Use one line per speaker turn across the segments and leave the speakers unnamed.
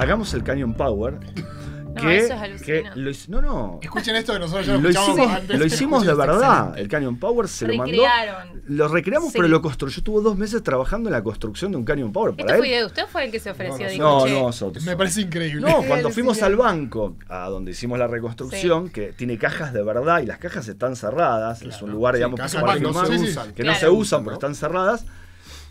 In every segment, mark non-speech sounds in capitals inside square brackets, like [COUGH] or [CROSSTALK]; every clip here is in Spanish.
hagamos el Canyon Power.
Que,
no, lo, no, no.
Escuchen esto que nosotros ya lo, hicimos, antes, Lo hicimos de verdad.
El Canyon Power se lo mandó. Lo recreamos, pero lo construyó. tuvo dos meses trabajando en la construcción de un Canyon Power. Para ¿Este él.
Fue usted fue el que se ofreció? No, no, no,
nosotros. Me parece increíble. No, cuando fuimos al banco, a donde hicimos la reconstrucción, que tiene cajas de verdad y las cajas están cerradas. Es un lugar, digamos, que no se usan, pero están cerradas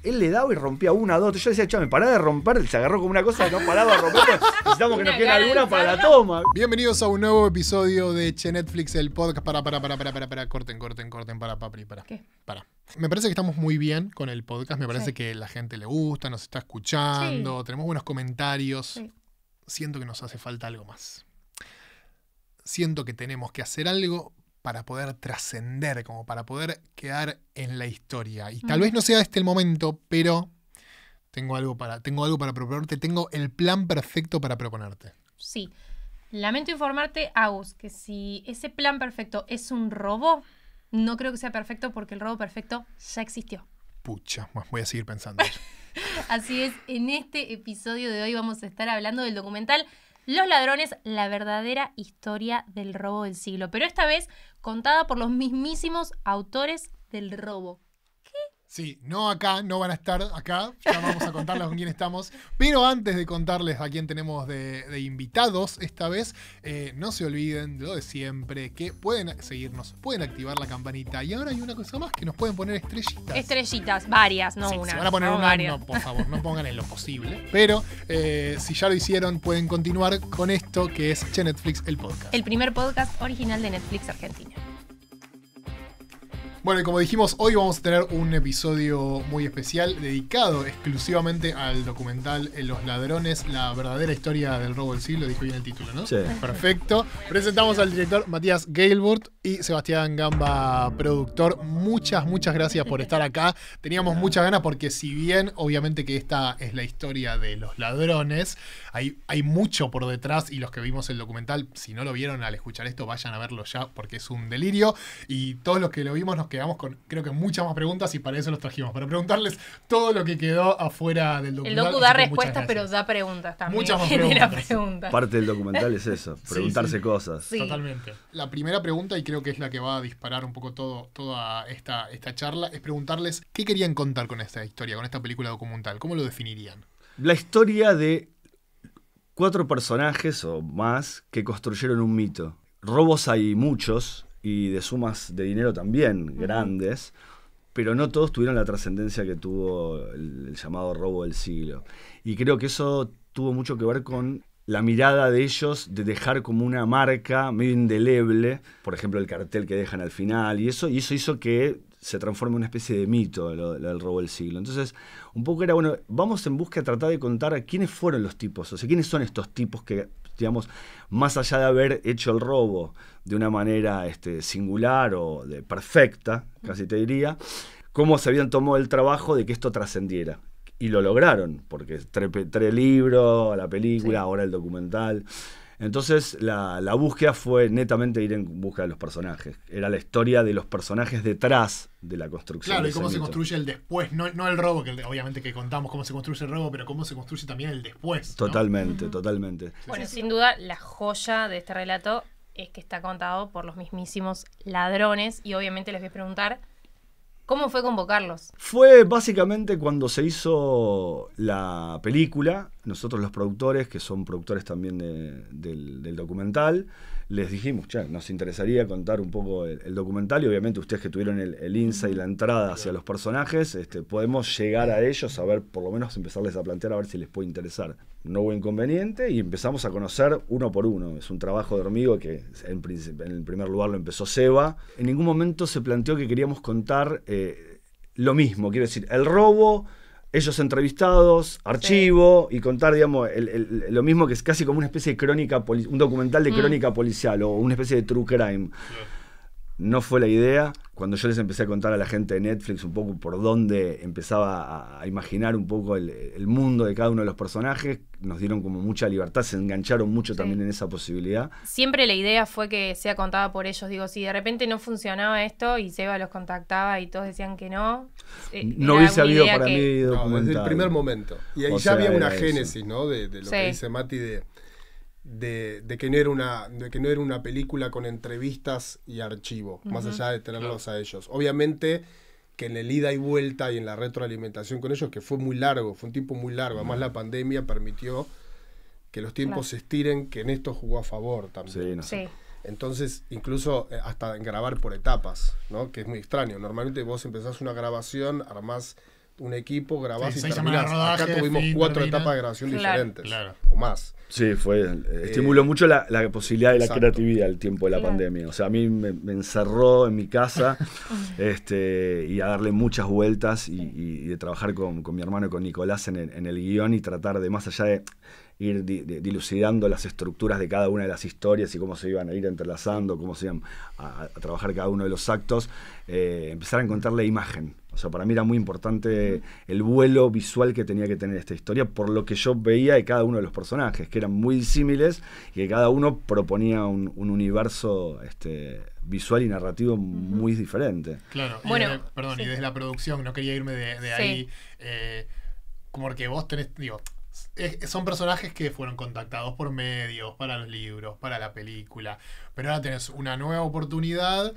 él le daba y rompía una, dos. Yo decía, chame, pará de romper. Se agarró como una cosa no paraba
de romper.
Necesitamos que nos quede alguna para la
toma. Bienvenidos a un nuevo episodio de Che Netflix, el podcast. Para, para, para, para, para, para. Corten, corten, corten. Para, papri, para. Para. Me parece que estamos muy bien con el podcast. Me parece que la gente le gusta, nos está escuchando. Tenemos buenos comentarios. Siento que nos hace falta algo más. Siento que tenemos que hacer algo para poder trascender, como para poder quedar en la historia. Y tal vez no sea este el momento, pero tengo algo para, tengo algo para proponerte, tengo el plan perfecto para proponerte.
Sí. Lamento informarte, Agus, que si ese plan perfecto es un robo, no creo que sea perfecto porque el robo perfecto ya existió.
Pucha, voy a seguir pensando.
[LAUGHS] Así es, en este episodio de hoy vamos a estar hablando del documental Los ladrones, la verdadera historia del robo del siglo. Pero esta vez contada por los mismísimos autores del robo.
Sí, no acá, no van a estar acá, ya vamos a contarles con quién estamos, pero antes de contarles a quién tenemos de, invitados esta vez, eh, no se olviden lo de siempre, que pueden seguirnos, pueden activar la campanita y ahora hay una cosa más que nos pueden poner estrellitas.
Estrellitas, varias, no una. van a poner una, por favor,
no pongan en lo posible, pero eh, si ya lo hicieron pueden continuar con esto que es Che Netflix, el podcast.
El primer podcast original de Netflix Argentina.
Bueno, y como dijimos, hoy vamos a tener un episodio muy especial dedicado exclusivamente al documental eh, Los Ladrones, la verdadera historia del robo del siglo, dijo bien el título, ¿no? Sí. Perfecto. Presentamos al director Matías Gailburt y Sebastián Gamba, productor. Muchas, muchas gracias por estar acá. Teníamos muchas ganas porque si bien obviamente que esta es la historia de los ladrones, hay, hay mucho por detrás y los que vimos el documental, si no lo vieron al escuchar esto, vayan a verlo ya porque es un delirio. Y todos los que lo vimos nos quedamos con, creo que muchas más preguntas y para eso los trajimos, para preguntarles todo lo que quedó afuera del documental. El docu da respuestas,
pero da preguntas también. Muchas
más preguntas. Parte del documental es eso, [LAUGHS] preguntarse cosas. Totalmente. La primera pregunta, y creo que es la que va a disparar un poco todo, toda esta, esta charla, es preguntarles qué querían contar con esta historia, con esta película documental. ¿Cómo lo definirían?
La historia de cuatro personajes o más que construyeron un mito. Robos hay muchos, y de sumas de dinero también grandes, pero no todos tuvieron la trascendencia que tuvo el, llamado robo del siglo. Y creo que eso tuvo mucho que ver con la mirada de ellos de dejar como una marca medio indeleble, por ejemplo el cartel que dejan al final y eso, y eso hizo que se transforme en una especie de mito el del robo del siglo. Entonces, un poco era, bueno, vamos en busca de tratar de contar quiénes fueron los tipos, o sea, quiénes son estos tipos que digamos, más allá de haber hecho el robo de una manera este, singular o de perfecta, casi te diría, cómo se habían tomado el trabajo de que esto trascendiera. Y lo lograron, porque tres libros, la película, ahora el documental. Entonces la, búsqueda fue netamente ir en busca de los personajes. Era la historia de los personajes detrás de la construcción. Claro, y cómo se construye
el después, no, el robo, que obviamente que contamos cómo se construye el robo, pero cómo se construye también el después.
Totalmente, totalmente. Bueno, sin
duda la joya de este relato es que está contado por los mismísimos ladrones y obviamente les voy a preguntar ¿Cómo fue convocarlos?
Fue básicamente cuando se hizo la película, nosotros los productores, que son productores también del, del, documental, les dijimos, ya nos interesaría contar un poco el, documental y obviamente ustedes que tuvieron el, el insa y la entrada hacia los personajes, este, podemos llegar a ellos, a ver, por lo menos empezarles a plantear a ver si les puede interesar. No hubo inconveniente y empezamos a conocer uno por uno. Es un trabajo de hormigo que en, en el primer lugar lo empezó Seba. En ningún momento se planteó que queríamos contar eh, lo mismo, quiero decir, el robo ellos entrevistados, archivo y contar, digamos, lo mismo que es casi como una especie de crónica, un documental de mm. crónica policial o una especie de true crime. No fue la idea cuando yo les empecé a contar a la gente de Netflix un poco por dónde empezaba a, imaginar un poco el, mundo de cada uno de los personajes, nos dieron como mucha libertad, se engancharon mucho también en esa posibilidad.
Siempre la idea fue que sea contada por ellos, digo, si de repente no funcionaba esto y Seba los contactaba y todos decían que no. Eh,
no
hubiese habido para mí documental. No, desde el primer momento. Y ahí ya había una génesis, ¿no? De, lo que dice Mati de de, que no era una, de que no era una película con entrevistas y archivo, más allá de tenerlos a ellos. Obviamente que en el ida y vuelta y en la retroalimentación con ellos, que fue muy largo, fue un tiempo muy largo, además la pandemia permitió que los tiempos se estiren, que en esto jugó a favor también. Entonces, incluso eh, hasta grabar por etapas, ¿no? Que es muy extraño. Normalmente vos empezás una grabación, armás un equipo, grabás y terminás. Acá tuvimos cuatro etapas de grabación diferentes. Claro. O más.
Sí, fue. Eh, estimuló mucho la, posibilidad de la creatividad el tiempo de la pandemia. O sea, a mí me, encerró en mi casa [LAUGHS] este, y a darle muchas vueltas y, de trabajar con, con, mi hermano y con Nicolás en el, guión y tratar de más allá de ir dilucidando las estructuras de cada una de las historias y cómo se iban a ir entrelazando, cómo se iban a, trabajar cada uno de los actos, eh, empezar a encontrar la imagen sea, para mí era muy importante el vuelo visual que tenía que tener esta historia por lo que yo veía de cada uno de los personajes, que eran muy disímiles y que cada uno proponía un, universo este, visual y narrativo muy diferente.
Claro, bueno, perdón, y desde la producción, no quería irme de, ahí, eh, como que vos tenés, digo, son personajes que fueron contactados por medios, para los libros, para la película, pero ahora tenés una nueva oportunidad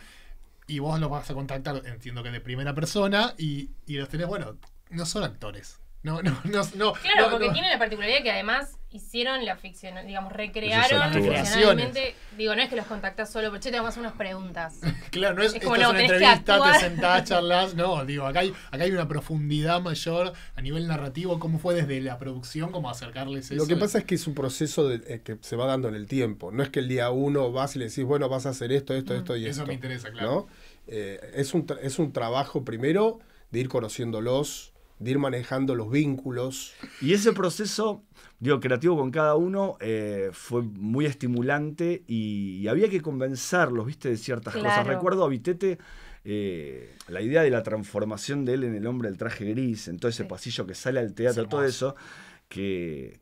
y vos los vas a contactar, entiendo que de primera persona, y, y los tenés, bueno, no son actores. No, no, no. no claro, porque tiene
la particularidad que además hicieron la ficción, digamos, recrearon ficcionalmente. Digo, no es que los contactas solo, pero che, te vamos a hacer unas preguntas. [LAUGHS] claro, no es, como, una entrevista, te [LAUGHS] sentás,
charlas. No, digo, acá hay, acá hay una profundidad mayor a nivel narrativo, cómo fue desde la producción, cómo acercarles eso. Lo que pasa
es que es un proceso de, eh, que se va dando en el tiempo. No es que el día uno vas y le decís, bueno, vas a hacer esto, esto, mm, esto y eso esto. Eso me interesa, claro. Eh, es, un es un trabajo primero de ir conociéndolos
de ir manejando los vínculos. Y ese proceso, digo, creativo con cada uno, eh, fue muy estimulante y, había que convencerlos, viste, de ciertas cosas. Recuerdo a Vitete eh, la idea de la transformación de él en el hombre del traje gris, en todo ese pasillo que sale al teatro, todo eso, que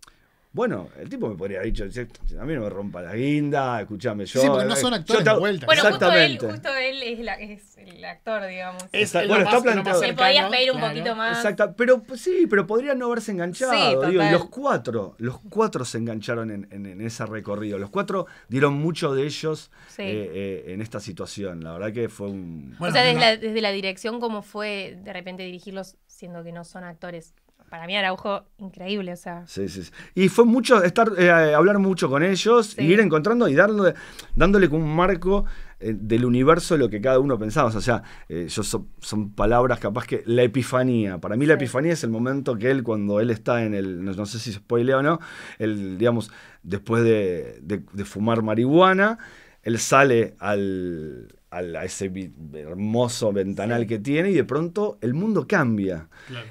bueno, el tipo me podría haber dicho, a mí no me rompa la guinda, escúchame yo. Sí, porque no eh, son actores de vuelta. Bueno, Justo, él, justo
él es, la, el actor, digamos. bueno, está planteado. Se podía pedir un poquito más.
Exacto, pero sí, pero podrían no haberse enganchado. los cuatro, los cuatro se engancharon en, ese recorrido. Los cuatro dieron mucho de ellos eh, eh, en esta situación. La verdad que fue un... o sea, desde, la,
desde la dirección, cómo fue de repente dirigirlos, siendo que no son actores para mí ojo increíble, o sea. Sí,
sí. Y fue mucho estar eh, hablar mucho con ellos ir encontrando y darle, dándole como un marco eh, del universo lo que cada uno pensaba. O sea, eh, yo son palabras capaz que la epifanía. Para mí la epifanía es el momento que él cuando él está en el no, sé si se spoilea o no, él digamos después de fumar marihuana, él sale al a, ese hermoso ventanal que tiene y de pronto el mundo cambia.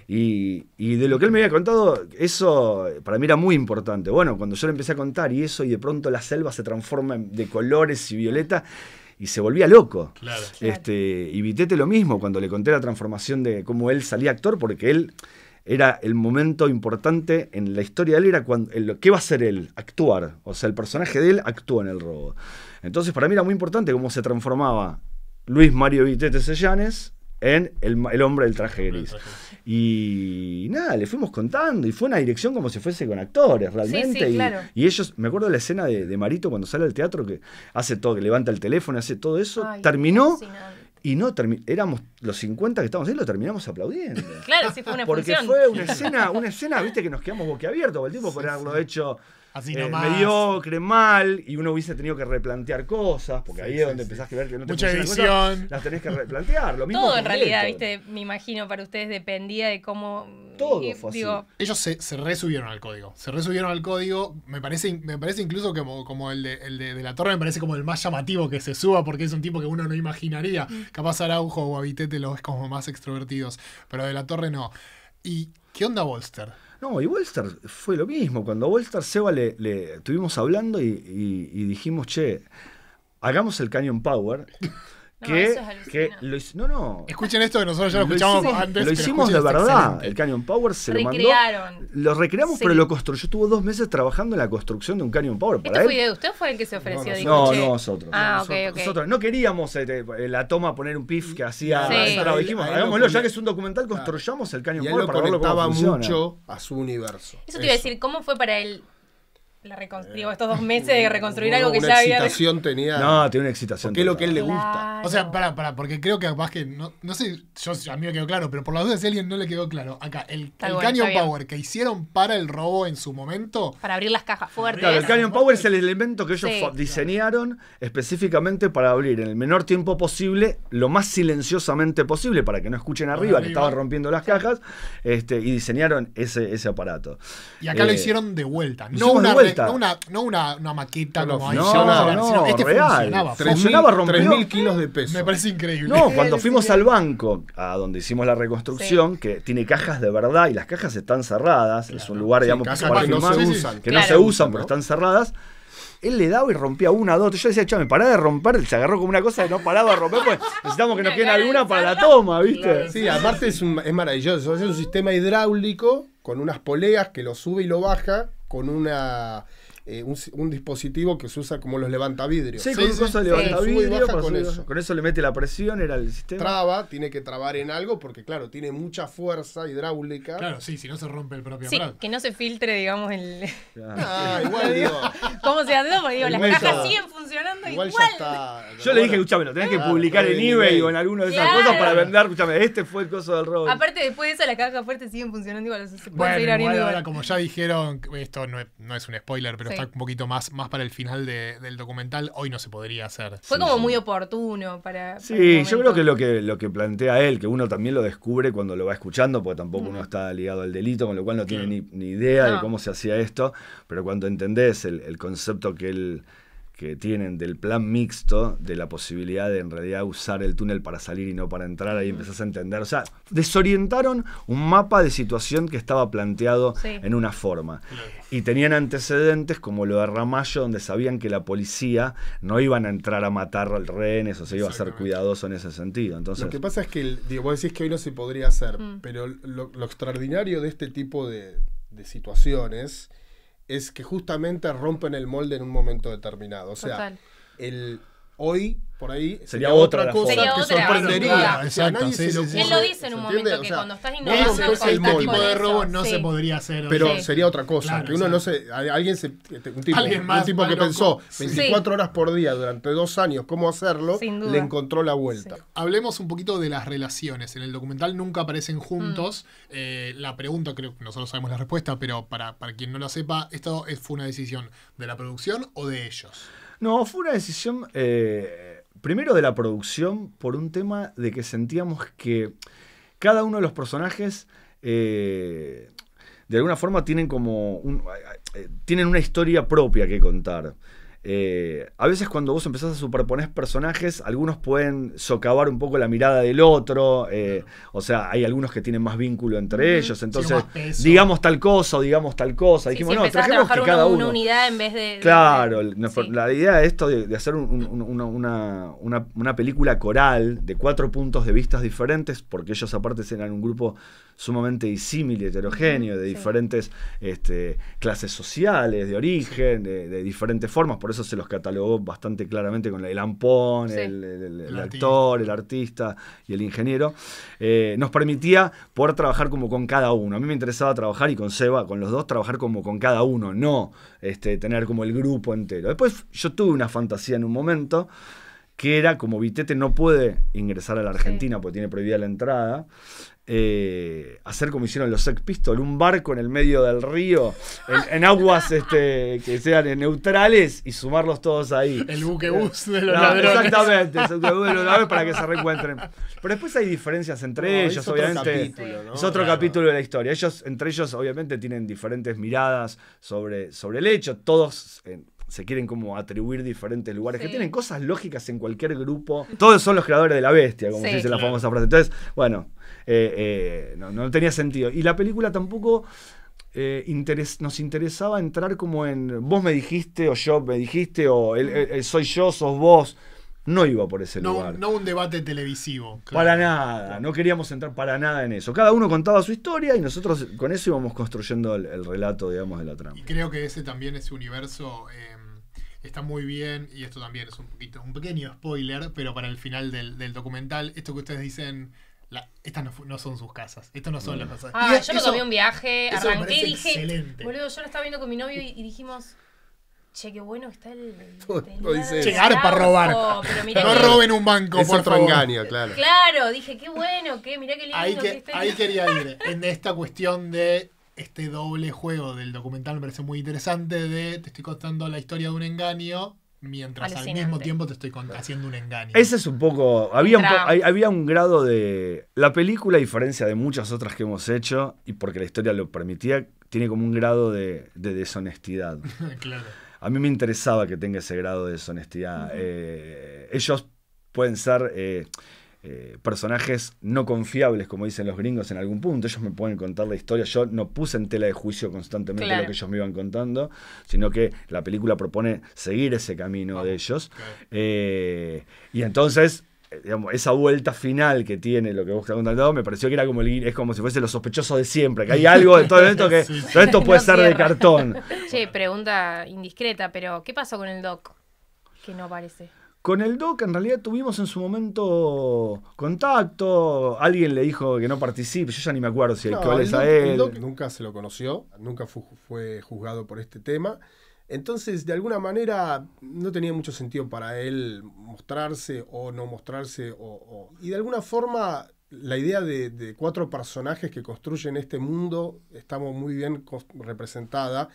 Y, de lo que él me había contado, eso para mí era muy importante. Bueno, cuando yo le empecé a contar y eso y de pronto la selva se transforma de colores y violeta y se volvía loco. Este, y Vitete lo mismo cuando le conté la transformación de cómo él salía actor, porque él era el momento importante en la historia de él, era cuando, ¿qué va a hacer él? Actuar. O sea, el personaje de él actúa en el robo. Entonces, para mí era muy importante cómo se transformaba Luis Mario Vitete Sellanes en el, hombre del traje gris. Y, nada, le fuimos contando y fue una dirección como si fuese con actores realmente. y, ellos, me acuerdo de la escena de, Marito cuando sale al teatro que hace todo, que levanta el teléfono, hace todo eso, terminó. Y no éramos los 50 que estábamos ahí, lo terminamos aplaudiendo. [LAUGHS] Claro, sí fue una Porque fue una [LAUGHS] escena, una escena, viste, que nos quedamos boquiabiertos, el tipo por haberlo hecho Así eh, nomás. mediocre, mal, y uno hubiese tenido que replantear cosas, porque ahí es donde empezás a ver que no te Mucha las tenés que replantear. Lo mismo Todo en realidad,
me imagino para ustedes dependía de cómo. Todo eh,
Ellos se, resubieron al código. Se resubieron al código. Me parece, me parece incluso como, como el, de, la torre, me parece como el más llamativo que se suba, porque es un tipo que uno no imaginaría. Capaz Araujo o Habitete los como más extrovertidos. Pero de la torre no.
¿Y qué onda Bolster? No, y Wallstar fue lo mismo. Cuando a se Seba le, estuvimos hablando y, y dijimos, che, hagamos el Canyon Power que, no, es que no, no. Escuchen esto que nosotros ya lo, escuchamos antes. Lo hicimos de verdad. El Canyon Power se lo mandó. Lo recreamos, pero lo construyó. Estuvo dos meses trabajando en la construcción de un Canyon Power. Para ¿Usted fue el que se ofreció? No, no, no, nosotros. Ah, ok, ok. nosotros, no queríamos este, la toma poner un pif que hacía. Sí. dijimos, hagámoslo, ya que es un documental, construyamos el Canyon Power. Él lo para conectaba mucho a su universo. Eso te
iba a decir, ¿cómo fue para él eh, estos dos meses de reconstruir algo que ya había.
excitación tenía. No, tiene una excitación. qué es lo que él le
gusta. O sea, para para porque creo que más que. No, sé, yo, a mí me quedó claro, pero por las dudas, si a alguien no le quedó claro. Acá, el, Canyon Power que hicieron para el robo en su momento.
Para abrir las cajas fuertes.
Claro, el Canyon
Power es el elemento que ellos diseñaron específicamente para abrir en el menor tiempo posible, lo más silenciosamente posible, para que no escuchen arriba, que estaban rompiendo las cajas, este, y diseñaron ese, ese aparato. Y acá lo eh,
hicieron de vuelta, no una vuelta no una, no una, una maqueta como No, este real. Funcionaba, funcionaba 3.000 kilos de peso. Me parece increíble. No, [LAUGHS] cuando
fuimos al banco, a donde hicimos la reconstrucción, que tiene cajas de verdad y las cajas están cerradas. Es un lugar, digamos, que no se usan. Que no se usan, pero están cerradas él le daba y rompía una, dos. Yo decía, chame, pará de romper. Se agarró como una cosa y no paraba de romper, pues [LAUGHS] necesitamos que nos quede alguna para la toma, ¿viste? Sí, aparte es, es maravilloso. Es
un sistema hidráulico con unas poleas que lo sube y lo baja con una eh, un, dispositivo que se usa como los levantavidrios. Sí, con sí, con, eso. con eso le
mete la presión, era el
sistema. Traba, tiene que trabar en algo porque, claro, tiene mucha fuerza hidráulica. Claro,
sí, si no se rompe el propio
sí, Que no se filtre, digamos, el.
Ah, igual digo.
[LAUGHS] ¿Cómo se hace? Porque digo, las cajas siguen funcionando igual. Ya
está, Yo le dije, escúchame, lo tenés que publicar en eBay o en alguna de esas cosas para vender, escúchame, este fue el coso del robo.
Aparte, después de eso, las cajas fuertes siguen funcionando igual. Se bueno, igual,
igual. Ahora, como ya dijeron, esto no es, no es un spoiler, pero un poquito más, más para el final del documental, hoy no se podría hacer. Fue como muy
oportuno para... Sí, yo creo
que lo, que lo que plantea él, que uno también lo descubre cuando lo va escuchando, porque tampoco uno está ligado al delito, con lo cual no tiene ni, ni idea de cómo se hacía esto, pero cuando entendés el concepto que él que tienen del plan mixto, de la posibilidad de en realidad usar el túnel para salir y no para entrar, ahí empezás a entender. O sea, desorientaron un mapa de situación que estaba planteado en una forma. Y tenían antecedentes como lo de Ramallo, donde sabían que la policía no iban a entrar a matar al rehenes, o sea, iba a ser cuidadoso en ese sentido. Entonces, lo que
pasa es que, digo, vos decís que hoy no se podría hacer, mm. pero lo, extraordinario de este tipo de, de situaciones es que justamente rompen el molde en un momento determinado. O sea, el hoy por ahí sería, otra, cosa que sorprendería. Exacto, Él lo dice
en un momento que cuando estás este tipo de robo no se podría hacer. Pero sería otra
cosa, que uno no alguien se este, un tipo, que pensó 24 horas por día durante dos años cómo hacerlo, le encontró la vuelta.
Hablemos un poquito de las relaciones. En el documental nunca aparecen juntos. Mm. Eh, la pregunta creo que nosotros sabemos la respuesta, pero para para quien no la sepa, esto fue una decisión de la producción o de ellos.
No, fue una decisión eh, primero de la producción por un tema de que sentíamos que cada uno de los personajes eh, de alguna forma tienen como eh, tienen una historia propia que contar. Eh, a veces cuando vos empezás a superponer personajes, algunos pueden socavar un poco la mirada del otro, eh, o sea, hay algunos que tienen más vínculo entre ellos, entonces digamos tal cosa o digamos tal cosa, dijimos, no, que cada uno... Una
unidad en vez de...
Claro, la idea de esto de, hacer una, una, película coral de cuatro puntos de vistas diferentes, porque ellos aparte eran un grupo sumamente disímil heterogéneo, de diferentes este, clases sociales, de origen, de, diferentes formas, por eso se los catalogó bastante claramente con el lampón, el, actor, el artista y el ingeniero, eh, nos permitía poder trabajar como con cada uno. A mí me interesaba trabajar y con Seba, con los dos, trabajar como con cada uno, no este, tener como el grupo entero. Después yo tuve una fantasía en un momento que era como Vitete no puede ingresar a la Argentina porque tiene prohibida la entrada, eh, hacer como hicieron los Sex Pistols, un barco en el medio del río, en, aguas este, que sean neutrales y sumarlos todos ahí. El buquebús de los Exactamente, el buquebús de los ladrones para que se reencuentren. Pero después hay diferencias entre ellos, obviamente. Es otro capítulo de la historia. Ellos, entre ellos, obviamente, tienen diferentes miradas sobre, sobre el hecho. Todos. En, se quieren como atribuir diferentes lugares, que tienen cosas lógicas en cualquier grupo. Todos son los creadores de la bestia, como se dice la famosa frase. Entonces, bueno, eh, eh, no, tenía sentido. Y la película tampoco eh, nos interesaba entrar como en vos me dijiste o yo me dijiste o soy yo, sos vos no iba por ese lugar.
No un debate televisivo. Para
nada, no queríamos entrar para nada en eso. Cada uno contaba su historia y nosotros con eso íbamos construyendo el, relato, digamos, de la trama. Y
creo que ese también, ese universo, eh, está muy bien, y esto también es un poquito, un pequeño spoiler, pero para el final del, documental, esto que ustedes dicen, la, estas no, son sus casas. Estas no son las casas. Ah, yo me tomé un viaje, arranqué y
dije. Excelente. Boludo, yo lo estaba viendo con mi novio y, dijimos. Che, qué bueno que está el. [LAUGHS] Che, Llegar para robar. no roben un banco,
por otro claro.
Claro, dije, qué bueno, que mirá qué lindo que, que Ahí quería
ir, [LAUGHS] en esta cuestión de este doble juego del documental me parece muy interesante de te estoy contando la historia de un engaño mientras al mismo tiempo te estoy haciendo un engaño.
Ese es un poco. Había un, había un grado de. La película, a diferencia de muchas otras que hemos hecho, y porque la historia lo permitía, tiene como un grado de, deshonestidad. [LAUGHS] claro. A mí me interesaba que tenga ese grado de deshonestidad. Eh, ellos pueden ser. Eh, eh, personajes no confiables, como dicen los gringos en algún punto. Ellos me pueden contar la historia. Yo no puse en tela de juicio constantemente lo que ellos me iban contando, sino que la película propone seguir ese camino de ellos. Eh, y entonces eh, Digamos, esa vuelta final que tiene lo que vos estás me pareció que era como es como si fuese lo sospechoso de siempre, que hay algo de todo esto que [LAUGHS] todo esto puede ser de cartón.
Che, pregunta indiscreta, pero ¿qué pasó con el doc? Que no aparece.
Con el Doc en realidad tuvimos en su momento contacto, alguien le dijo que no participe, yo ya ni me acuerdo si el que es a él. El Doc
nunca se lo conoció, nunca fue juzgado por este tema. Entonces, de alguna manera, no tenía mucho sentido para él mostrarse o no mostrarse. Y de alguna forma, la idea de, cuatro personajes que construyen este mundo estamos muy bien representada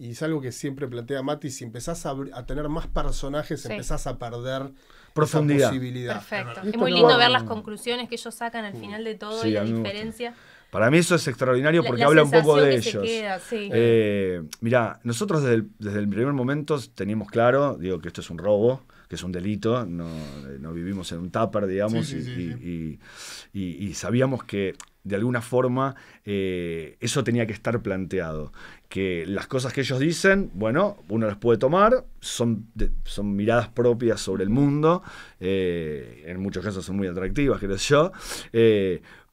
y es algo que siempre plantea Mati, si empezás a, tener más personajes, empezás a perder profundidad. Perfecto.
Es muy lindo ver las conclusiones que ellos sacan al final de todo y la diferencia.
Para mí eso es extraordinario porque habla un poco de ellos. Eh, Mira, nosotros desde el, primer momento teníamos claro, digo, que esto es un robo, que es un delito, no, eh, vivimos en un tupper, digamos, y, sabíamos que de alguna forma eh, eso tenía que estar planteado. Que las cosas que ellos dicen, bueno, uno las puede tomar, son, son miradas propias sobre el mundo, en muchos casos son muy atractivas, creo yo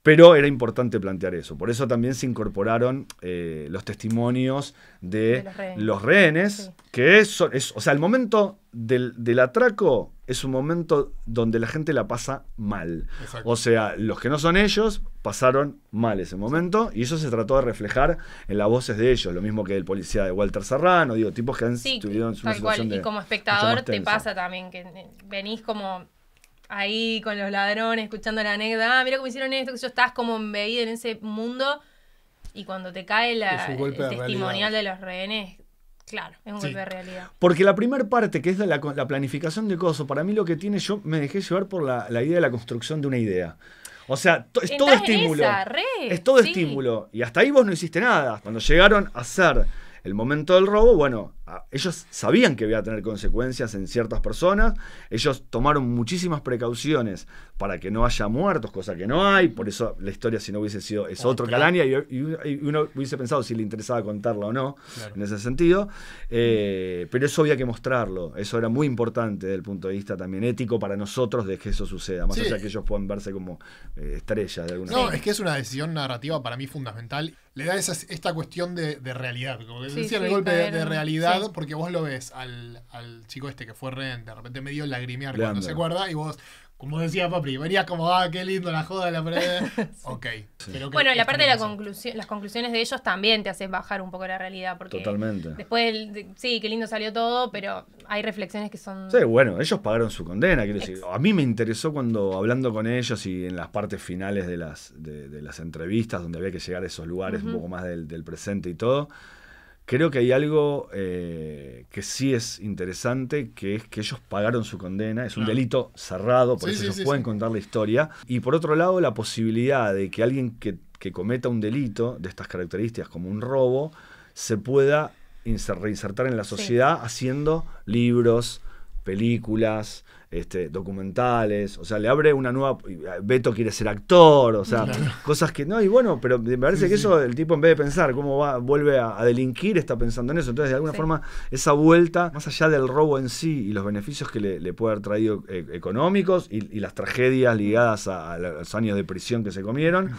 pero era importante plantear eso. Por eso también se incorporaron eh, los testimonios de, los rehenes, que es, o sea, el momento del, atraco es un momento donde la gente la pasa mal. O sea, los que no son ellos pasaron mal ese momento y eso se trató de reflejar en las voces de ellos, lo mismo que el policía de Walter Serrano, digo, tipos que han sí, en su situación y como espectador te pasa
también que eh, venís como ahí con los ladrones, escuchando la anécdota, ah, mira cómo hicieron esto, que yo estás como embebido en ese mundo y cuando te cae la, el testimonial de los rehenes, claro, es un golpe de
realidad. Porque la primera parte, que es la, planificación de cosas, para mí lo que tiene, yo me dejé llevar por la, idea de la construcción de una idea. O sea, es todo estímulo. es todo estímulo. Y hasta ahí vos no hiciste nada. Cuando llegaron a ser el momento del robo, bueno, ellos sabían que iba a tener consecuencias en ciertas personas, ellos tomaron muchísimas precauciones para que no haya muertos, cosa que no hay, por eso la historia si no hubiese sido, es otro Calania y, uno hubiese pensado si le interesaba contarla o no, en ese sentido, eh, pero eso había que mostrarlo, eso era muy importante desde el punto de vista también ético para nosotros de que eso suceda, más allá que ellos puedan verse como estrella eh, estrellas de alguna manera. No, es
que es una decisión narrativa para mí fundamental le da esa, esta cuestión de, realidad. Como que decía, el golpe de, realidad, porque vos lo ves al, chico este que fue rehén, de repente medio lagrimear cuando se acuerda, y vos como decía Papri, venía como, ah, qué lindo la joda de la pared. [LAUGHS] bueno, la parte de la
las conclusiones de ellos también te hacen bajar un poco la realidad. Porque Totalmente. Después, sí, qué lindo salió todo, pero hay reflexiones que son... Sí,
bueno, ellos pagaron su condena, quiero decir. A mí me interesó cuando, hablando con ellos y en las partes finales de las, de, las entrevistas, donde había que llegar a esos lugares un poco más del presente y todo, Creo que hay algo eh, que sí es interesante, que es que ellos pagaron su condena, es un delito cerrado, por eso ellos pueden contar la historia. Y por otro lado, la posibilidad de que alguien que, que cometa un delito de estas características, como un robo, se pueda reinsertar en la sociedad haciendo libros, películas, este, documentales, o sea, le abre una nueva. Eh, Beto quiere ser actor, o sea, cosas que no, y bueno, pero me parece que eso, el tipo en vez de pensar cómo va, vuelve a, delinquir, está pensando en eso. Entonces, de alguna forma, esa vuelta, más allá del robo en sí y los beneficios que le, puede haber traído eh, económicos y, las tragedias ligadas a, los años de prisión que se comieron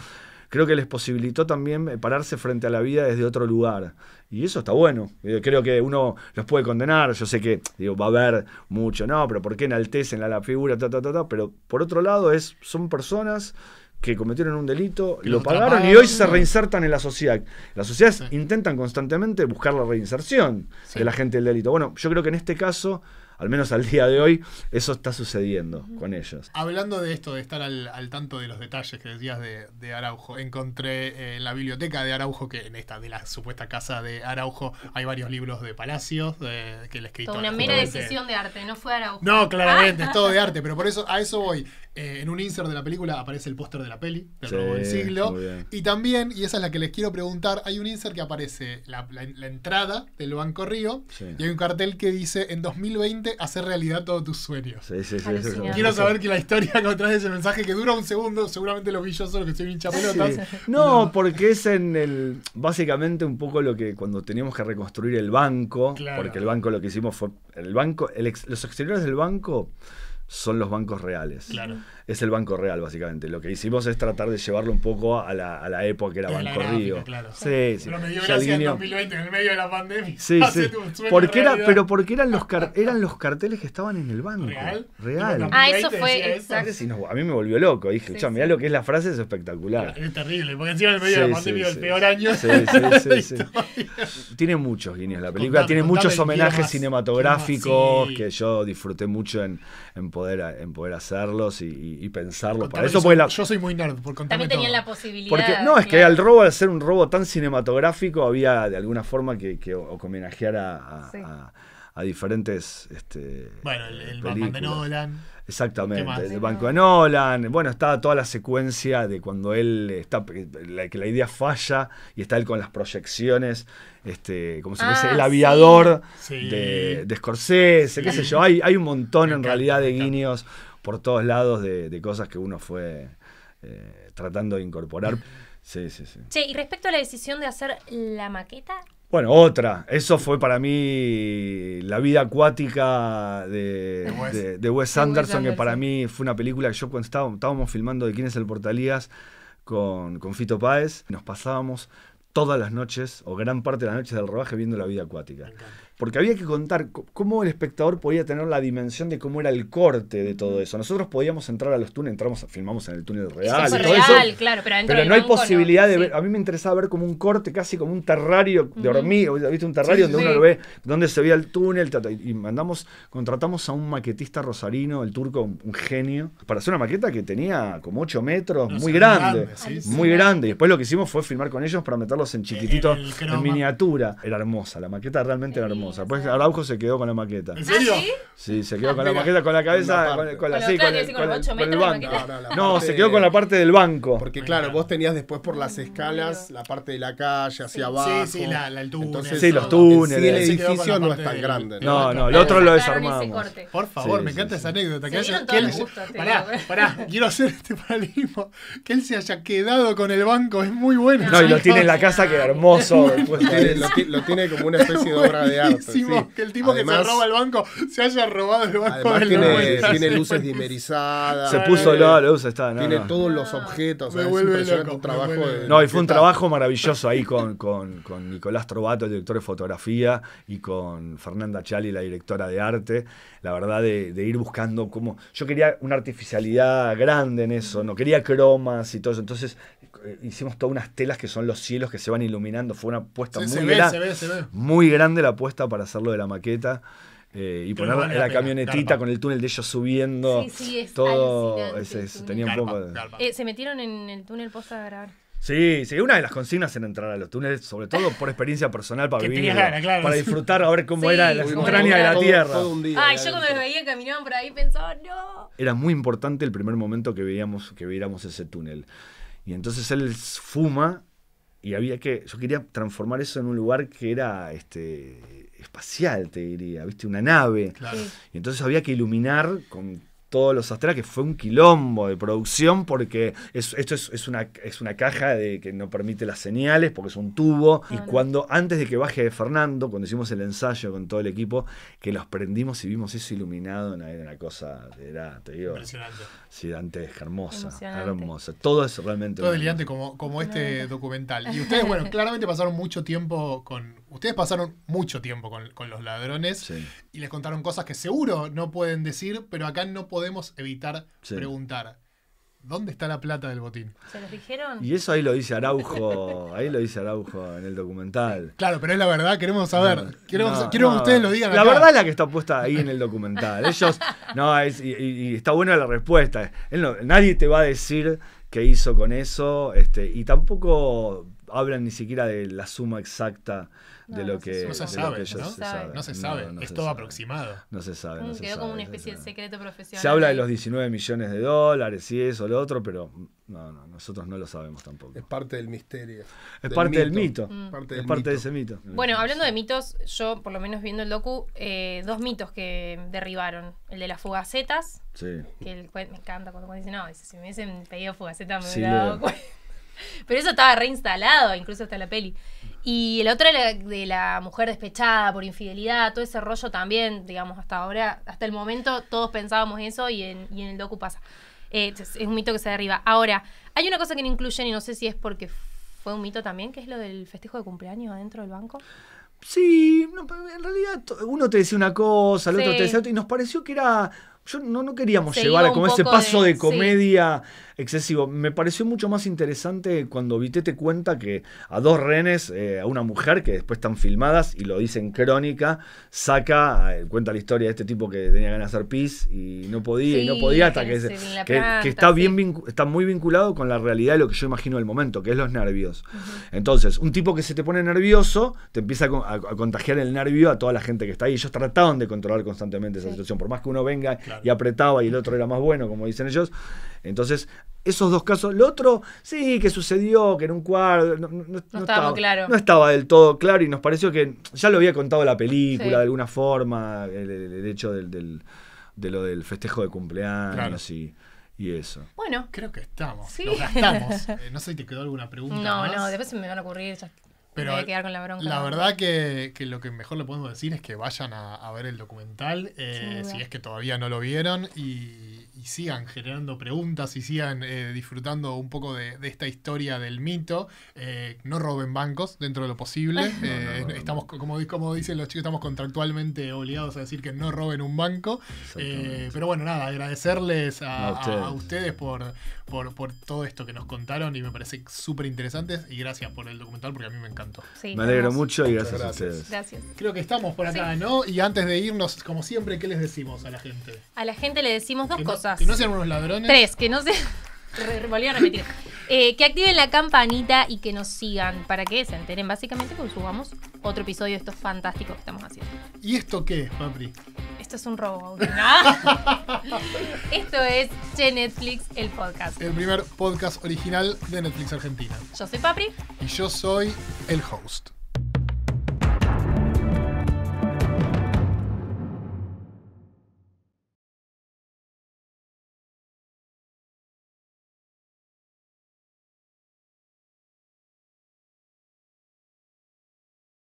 creo que les posibilitó también eh, pararse frente a la vida desde otro lugar. Y eso está bueno. Eh, creo que uno los puede condenar. Yo sé que va a haber mucho, no, pero ¿por qué enaltecen a la figura? Pero por otro lado, es, son personas que cometieron un delito, lo pagaron y hoy se reinsertan en la sociedad. Las sociedades intentan constantemente buscar la reinserción de la gente del delito. Bueno, yo creo que en este caso al menos al día de hoy, eso está sucediendo con ellos.
Hablando de esto, de estar al, tanto de los detalles que decías de, Araujo, encontré eh, en la biblioteca de Araujo, que en esta de la supuesta casa de Araujo, hay varios libros de Palacios, que el escritor... Una mera decisión
de arte, no fue Araujo. No, claramente, [LAUGHS] es todo de arte,
pero por eso a eso voy. Eh, en un insert de la película aparece el póster de la peli, de del siglo. Y también, y esa es la que les quiero preguntar, hay un insert que aparece la, entrada del Banco Río y hay un cartel que dice, en 2020, hacer realidad todos tus sueños.
Sí, quiero saber que la historia que
[LAUGHS] trae ese mensaje que dura un segundo, seguramente lo vi yo solo que soy hincha pelotas. No,
porque es en el, básicamente un poco lo que cuando teníamos que reconstruir el banco, porque el banco lo que hicimos fue, el banco, los exteriores del banco son los bancos reales. Claro es el Banco Real, básicamente. Lo que hicimos es tratar de llevarlo un poco a la, a la época que era Banco Río. Sí, sí. Pero me dio en
2020, en el medio de la pandemia. Sí, [LAUGHS] sí. Porque era, pero
porque eran los, [LAUGHS] eran los carteles que estaban en el banco. ¿Real? Real. Ah, eso fue. Exacto. A mí me volvió loco. Dije, sí, mirá lo que es la frase, es espectacular. Es terrible, porque encima
en el medio de la pandemia, el peor año. Sí, sí,
sí. sí. Tiene muchos guiños la película, tiene muchos homenajes cinematográficos que yo disfruté mucho en, en, poder, en poder hacerlos y y, pensarlo. para eso yo, soy, yo soy muy nerd, por También tenían la posibilidad. Porque, no, es que al robo, al ser un robo tan cinematográfico, había de alguna forma que, homenajear a, diferentes. Este, bueno, el, banco de Nolan. Exactamente, el banco de Nolan. Bueno, estaba toda la secuencia de cuando él está, que la idea falla y está él con las proyecciones, este, como se dice, ah, el aviador De, de, Scorsese, qué sé yo. Hay, hay un montón en realidad de guiños por todos lados de, cosas que uno fue eh, tratando de incorporar. Sí, sí, sí.
Sí, y respecto a la decisión de hacer la maqueta.
Bueno, otra. Eso fue para mí la vida acuática de, Wes. Anderson, que para mí fue una película que yo cuando estábamos, filmando de quién es el Portalías con, Fito Páez, nos pasábamos todas las noches o gran parte de las noches del rodaje viendo la vida acuática porque había que contar cómo el espectador podía tener la dimensión de cómo era el corte de todo eso. Nosotros podíamos entrar a los túneles, entramos, filmamos en el túnel real.
pero, no hay posibilidad
de ver. A mí me interesaba ver como un corte, casi como un terrario de hormiga, ¿viste? Un terrario donde uno lo ve, donde se veía el túnel. Y mandamos, contratamos a un maquetista rosarino, el turco, un, genio, para hacer una maqueta que tenía como 8 metros, muy grande, grande muy grande. Y después lo que hicimos fue filmar con ellos para meterlos en chiquititos, en miniatura. Era hermosa, la maqueta realmente era hermosa. Pues Araujo se quedó con la maqueta. ¿En serio? ¿Ah, sí, se quedó ah, con la maqueta, con la cabeza, con, la con, el, banco. No, se quedó con la parte del banco. Porque claro, vos tenías después por las escalas la
parte de la calle hacia abajo. Sí, sí, la, la sí, los túneles. Y el edificio no es tan grande. No, no, el otro lo desarmamos. Por favor, me encanta esa anécdota.
Pará, quiero hacer este paralelismo. Que él se haya quedado con el banco es muy bueno. No, y lo tiene en la
casa que hermoso. Lo tiene como una especie de obra de arte
que el tipo que se roba el banco se haya robado el banco
tiene, luces [LAUGHS]
dimerizadas. Se puso la luz, está. No, tiene todos los objetos. trabajo no, y fue un trabajo
maravilloso ahí con, Nicolás Trovato, el director de fotografía, y con Fernanda Chali, la directora de arte. La verdad, de, de ir buscando cómo. Yo quería una artificialidad grande en eso, no quería cromas y todo eso. Entonces eh, hicimos todas unas telas que son los cielos que se van iluminando. Fue una apuesta muy grande. Muy grande la apuesta para hacerlo de la maqueta. Eh, y poner la, camionetita con el túnel de ellos subiendo. todo. Eh,
se metieron en el túnel posta de grabar.
Sí, sí, una de las consignas en entrar a los túneles, sobre todo por experiencia personal para [LAUGHS] vivir, para disfrutar, a ver cómo era la entraña de la tierra. yo cuando me
veía caminaban por ahí pensaba, no.
Era muy importante el primer momento que veíamos que viéramos ese túnel. Y entonces él fuma y había que, yo quería transformar eso en un lugar que era este, espacial, te diría, viste, una nave. Claro. Y entonces había que iluminar con todos los astrales, que fue un quilombo de producción, porque esto es, una, es una caja de, que no permite las señales, porque es un tubo. y cuando, antes de que baje Fernando, cuando hicimos el ensayo con todo el equipo, que los prendimos y vimos eso iluminado, era una cosa, era, te digo, impresionante. Sí, es hermosa, hermosa. Todo es realmente... Todo brillante
como, como este
documental. Y ustedes, bueno,
claramente pasaron mucho tiempo con ustedes pasaron mucho tiempo con, los ladrones y les contaron cosas que seguro no pueden decir, pero acá no podemos evitar preguntar. ¿Dónde está la plata del botín?
¿Se los dijeron?
Y eso ahí lo dice Araujo, ahí lo dice Araujo en el documental. Claro, pero es la verdad, queremos saber. quiero que ustedes lo digan. La verdad es la que está puesta ahí en el documental. Ellos, no, y, está buena la respuesta. nadie te va a decir qué hizo con eso, este, y tampoco hablan ni siquiera de la suma exacta de lo que no se sabe.
No se sabe, es todo aproximado.
No se sabe. Mm, no se quedó como
una especie de secreto profesional. Se habla de los
19 millones de dólares y eso, lo otro, pero no, no, nosotros no lo sabemos tampoco. Es parte del misterio. Es parte del mito. Mm. es parte de ese mito. Bueno, hablando
de mitos, yo por lo menos viendo el docu, eh, dos mitos que derribaron. El de las fugacetas, sí. que me encanta cuando, cuando dicen, no, si me hubiesen pedido fugacetas me hubiera dado cuenta. Pero eso estaba reinstalado, incluso hasta la peli. Y el otro de la mujer despechada por infidelidad, todo ese rollo también, digamos, hasta ahora, hasta el momento todos pensábamos eso y en, y en el docu pasa. Eh, es, un mito que se derriba. Ahora, hay una cosa que no incluyen y no sé si es porque fue un mito también, que es lo del festejo de cumpleaños adentro del banco.
Sí, en realidad uno te decía una cosa, el otro te decía otra, y nos pareció que era... Yo no, no queríamos llevar como ese paso de, comedia excesivo. Me pareció mucho más interesante cuando te cuenta que a dos rehenes, eh, a una mujer que después están filmadas y lo dicen crónica, saca, eh, cuenta la historia de este tipo que tenía ganas de hacer pis y no podía y no podía hasta que, está, bien está muy vinculado con la realidad de lo que yo imagino del momento, que es los nervios. Entonces, un tipo que se te pone nervioso, te empieza a, contagiar el nervio a toda la gente que está ahí. Ellos trataban de controlar constantemente esa situación, por más que uno venga y apretaba y el otro era más bueno, como dicen ellos. Entonces, esos dos casos. Lo otro, sí, que sucedió, que en un cuarto. No, estaba, claro. no estaba del todo claro y nos pareció que ya lo había contado la película de alguna forma, el, hecho del, de lo del festejo de cumpleaños y, eso.
Bueno. Creo que estamos. [LAUGHS]
Eh, no sé si te quedó alguna pregunta. No, no, después
se me van a ocurrir. esas. pero la La verdad
que, que, lo que mejor le podemos decir es que vayan a, ver el documental, eh, si es que todavía no lo vieron, y, y sigan generando preguntas y sigan eh, disfrutando un poco de, esta historia del mito. Eh, no roben bancos dentro de lo posible. [LAUGHS] Eh, estamos, como, dicen los chicos, estamos contractualmente obligados a decir que no roben un banco. pero bueno, nada, agradecerles a, ustedes. por, por, todo esto que nos contaron y me parece súper interesante Y gracias por el documental porque a mí me encantó. me alegro mucho y gracias,
gracias, Creo que estamos por
acá, ¿no? Y antes de irnos, como siempre, ¿qué les decimos a la gente?
A la gente le decimos dos cosas que no sean unos ladrones. Tres, que no sean [LAUGHS] Volví a repetir. Eh, que activen la campanita y que nos sigan para que se enteren básicamente cuando subamos otro episodio de estos fantásticos que estamos haciendo.
¿Y esto qué es, Papri?
Esto es un robo. ¿no? [LAUGHS] esto es Che Netflix, el podcast. El primer
podcast original de Netflix Argentina. Yo soy Papri. Y yo
soy el host.